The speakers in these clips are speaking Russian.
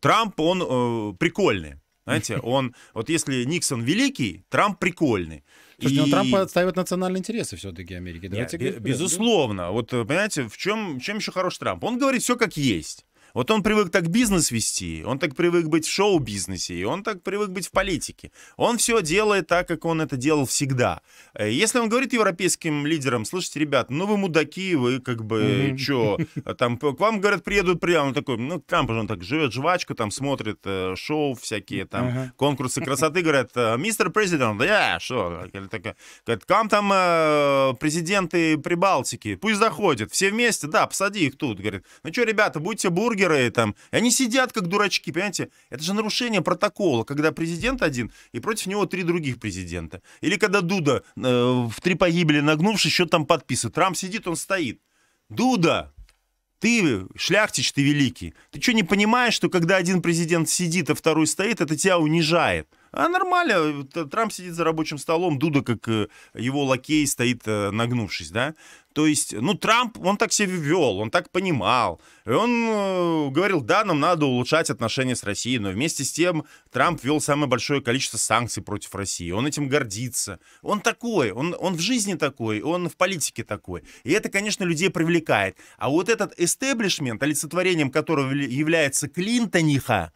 Трамп, он э, прикольный. Знаете, он, вот если Никсон великий, Трамп прикольный. Слушайте, и... но Трамп отстаивает национальные интересы все-таки Америки. Давайте Нет, говорить, безусловно. Да? Вот, э, понимаете, в чем, чем еще хорош Трамп? Он говорит все как есть. Вот он привык так бизнес вести, он так привык быть в шоу-бизнесе, и он так привык быть в политике. Он все делает так, как он это делал всегда. Э, если он говорит европейским лидерам, слушайте, ребят, ну вы мудаки, вы как бы, mm-hmm. чё, э, там, к вам, говорят, приедут, приедут, он такой, ну, Трамп он так живет жвачку, там смотрит э, шоу всякие, там, uh-huh. конкурсы красоты, говорят, «Э, мистер президент, да, что, говорит, там там э, президенты Прибалтики, пусть заходят, все вместе, да, посади их тут, говорит, ну что, ребята, будьте бургеры, блогеры там, и они сидят как дурачки, понимаете? Это же нарушение протокола, когда президент один, и против него три других президента. Или когда Дуда э, в три погибели нагнувшись, что там подписывает. Трамп сидит, он стоит. Дуда, ты шляхтич, ты великий. Ты что, не понимаешь, что когда один президент сидит, а второй стоит, это тебя унижает? А нормально, Трамп сидит за рабочим столом, Дуда, как э, его лакей, стоит э, нагнувшись, да. То есть, ну, Трамп, он так себя вел, он так понимал. И он э, говорил, да, нам надо улучшать отношения с Россией, но вместе с тем Трамп вел самое большое количество санкций против России. Он этим гордится. Он такой, он, он в жизни такой, он в политике такой. И это, конечно, людей привлекает. А вот этот эстеблишмент, олицетворением которого является Клинтониха,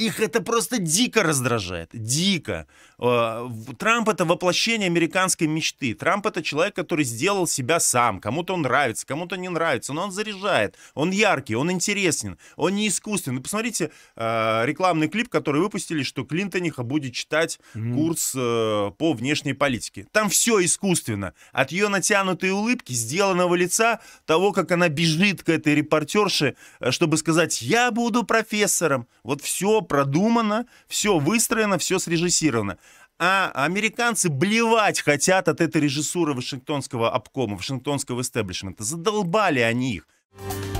их это просто дико раздражает, дико. Э, Трамп это воплощение американской мечты. Трамп это человек, который сделал себя сам. Кому-то он нравится, кому-то не нравится, но он заряжает, он яркий, он интересен, он не искусственный. Ну, посмотрите э, рекламный клип, который выпустили, что Клинтониха будет читать курс э, по внешней политике. Там все искусственно. От ее натянутой улыбки, сделанного лица, того, как она бежит к этой репортерше, чтобы сказать, я буду профессором. Вот все продумано, все выстроено, все срежиссировано. А американцы блевать хотят от этой режиссуры Вашингтонского обкома, Вашингтонского истеблишмента. Задолбали они их.